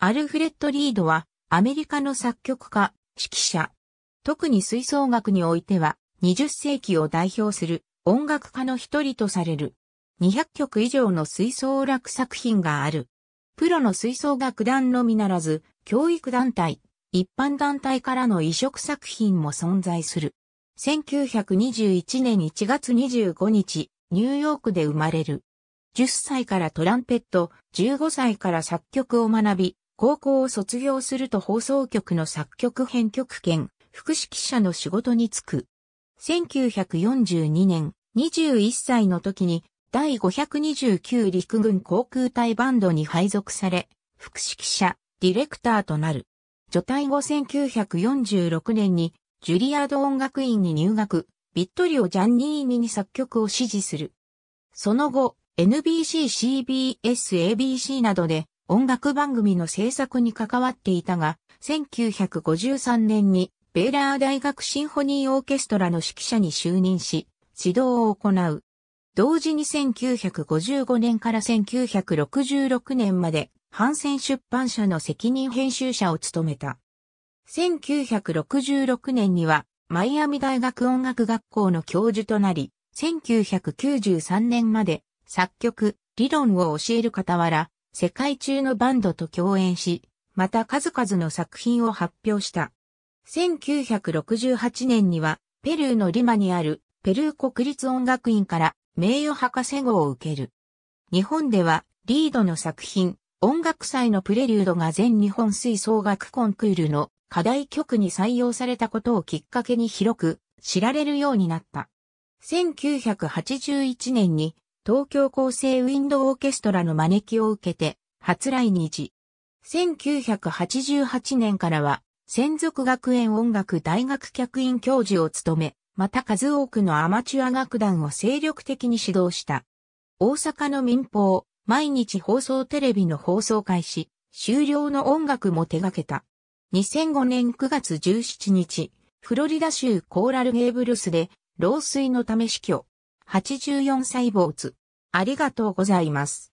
アルフレッド・リードはアメリカの作曲家、指揮者。特に吹奏楽においては20世紀を代表する音楽家の一人とされる。200曲以上の吹奏楽作品がある。プロの吹奏楽団のみならず、教育団体、一般団体からの移植作品も存在する。1921年1月25日、ニューヨークで生まれる。10歳からトランペット、15歳から作曲を学び、高校を卒業すると放送局の作曲編曲兼、副指揮者の仕事に就く。1942年、21歳の時に、第529陸軍航空隊バンドに配属され、副指揮者、ディレクターとなる。除隊後1946年に、ジュリアード音楽院に入学、ビットリオ・ジャンニーニに作曲を指示する。その後、NBC、CBS、ABC などで音楽番組の制作に関わっていたが、1953年にベーラー大学シンフォニーオーケストラの指揮者に就任し、指導を行う。同時に1955年から1966年まで、反戦出版社の責任編集者を務めた。1966年には、マイアミ大学音楽学校の教授となり、1993年まで作曲、理論を教える傍ら、世界中のバンドと共演し、また数々の作品を発表した。1968年には、ペルーのリマにあるペルー国立音楽院から名誉博士号を受ける。日本では、リードの作品、音楽祭のプレリュードが全日本吹奏楽コンクールの課題曲に採用されたことをきっかけに広く知られるようになった。1981年に東京厚生ウィンドオーケストラの招きを受けて、初来日。1988年からは、専属学園音楽大学客員教授を務め、また数多くのアマチュア楽団を精力的に指導した。大阪の民放、毎日放送テレビの放送開始、終了の音楽も手掛けた。2005年9月17日、フロリダ州コーラルゲーブルスで、老衰のため死去。84歳没。ありがとうございます。